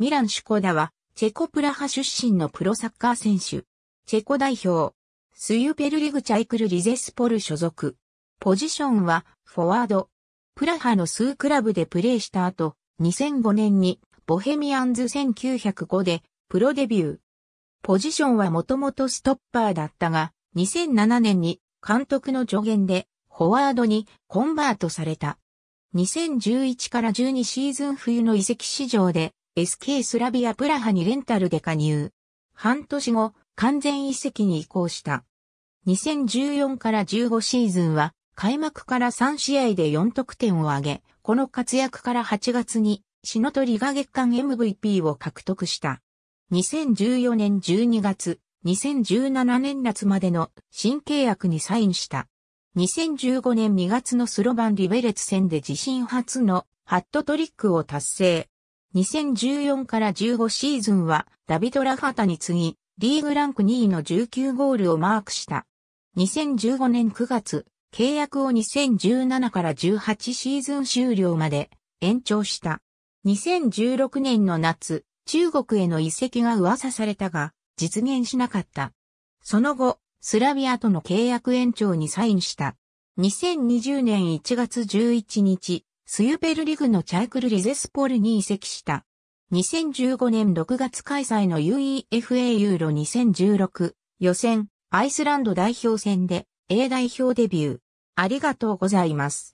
ミラン・シュコダは、チェコプラハ出身のプロサッカー選手。チェコ代表、スユペルリグチャイクル・リゼスポル所属。ポジションは、フォワード。プラハの数クラブでプレーした後、2005年に、ボヘミアンズ1905で、プロデビュー。ポジションはもともとストッパーだったが、2007年に、監督の助言で、フォワードにコンバートされた。2011から12シーズン冬の移籍市場で SK スラビアプラハにレンタルで加入。半年後、完全移籍に移行した。2014から15シーズンは、開幕から3試合で4得点を挙げ、この活躍から8月に、ト鳥が月間 MVP を獲得した。2014年12月、2017年夏までの新契約にサインした。2015年2月のスロバンリベレツ戦で自身初のハットトリックを達成。2014から15シーズンはダビド・ラファタに次ぎ、リーグランク2位の19ゴールをマークした。2015年9月、契約を2017から18シーズン終了まで延長した。2016年の夏、中国への移籍が噂されたが、実現しなかった。その後、スラビアとの契約延長にサインした。2020年1月11日、スユペルリグのチャイクル・リゼスポルに移籍した。2015年6月開催の UEFA ユーロ2016予選アイスランド代表戦で A 代表デビュー。ありがとうございます。